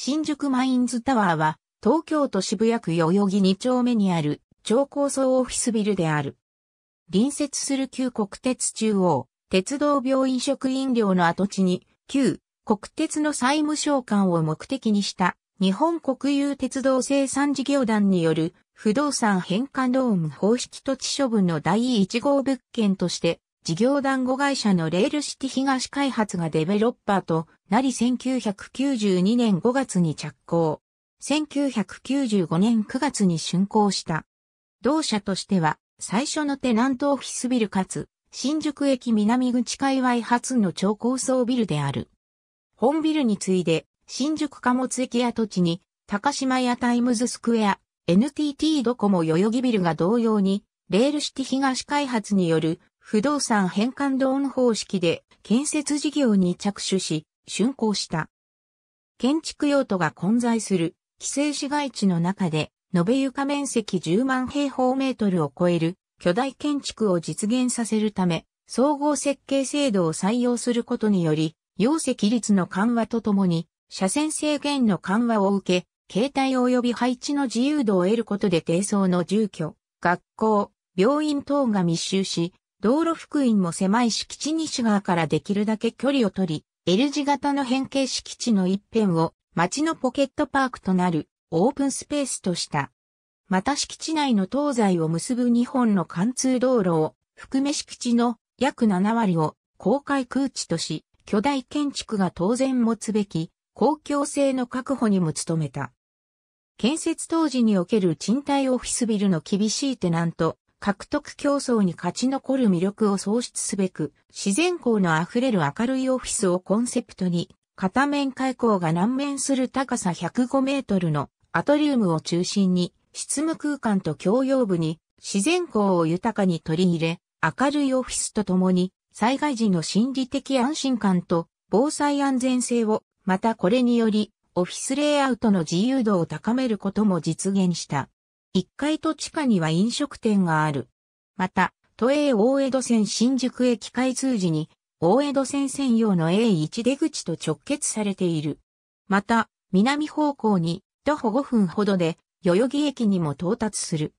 新宿マインズタワーは、東京都渋谷区代々木2丁目にある超高層オフィスビルである。隣接する旧国鉄中央、鉄道病院職員寮の跡地に、旧国鉄の債務償還を目的にした日本国有鉄道生産事業団による不動産返還ローン方式土地処分の第1号物件として事業団子会社のレールシティ東開発がデベロッパーとなり1992年5月に着工。1995年9月に竣工した。同社としては最初のテナントオフィスビルかつ新宿駅南口界隈初の超高層ビルである。本ビルに次いで新宿貨物駅跡地に高島屋タイムズスクエア NTT ドコモ代々木ビルが同様にレールシティ東開発による不動産返還ローン方式で建設事業に着手し、竣工した。建築用途が混在する規制市街地の中で、延べ床面積10万平方メートルを超える巨大建築を実現させるため、総合設計制度を採用することにより、容積率の緩和とともに、車線制限の緩和を受け、携帯及び配置の自由度を得ることで低層の住居、学校、病院等が密集し、道路福音も狭い敷地西側からできるだけ距離を取り、L 字型の変形敷地の一辺を町のポケットパークとなるオープンスペースとした。また敷地内の東西を結ぶ2本の貫通道路を含め敷地の約7割を公開空地とし、巨大建築が当然持つべき公共性の確保にも努めた。建設当時における賃貸オフィスビルの厳しいテナント獲得競争に勝ち残る魅力を創出すべく、自然光の溢れる明るいオフィスをコンセプトに、片面開口が南面する高さ105メートルのアトリウムを中心に、執務空間と共用部に自然光を豊かに取り入れ、明るいオフィスとともに、災害時の心理的安心感と防災安全性を、またこれにより、オフィスレイアウトの自由度を高めることも実現した。1階と地下には飲食店がある。また、都営大江戸線新宿駅開通時に、大江戸線専用の A1 出口と直結されている。また、南方向に徒歩5分ほどで、代々木駅にも到達する。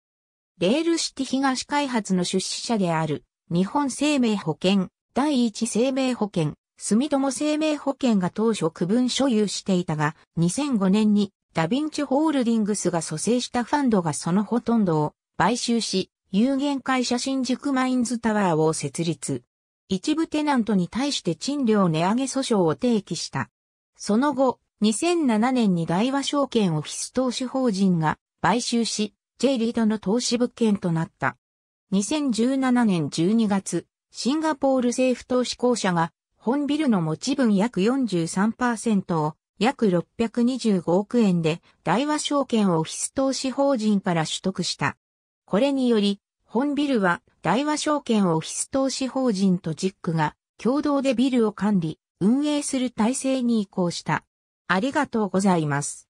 レールシティ東開発の出資者である、日本生命保険、第一生命保険、住友生命保険が当初区分所有していたが、2005年にダヴィンチホールディングスが蘇生したファンドがそのほとんどを買収し、有限会社新宿マインズタワーを設立。一部テナントに対して賃料値上げ訴訟を提起した。その後、2007年に大和証券オフィス投資法人が買収し、J リードの投資物件となった。2017年12月、シンガポール政府投資公社が、本ビルの持ち分約43%を約625億円で大和証券オフィス投資法人から取得した。これにより、本ビルは大和証券オフィス投資法人とジックが共同でビルを管理、運営する体制に移行した。ありがとうございます。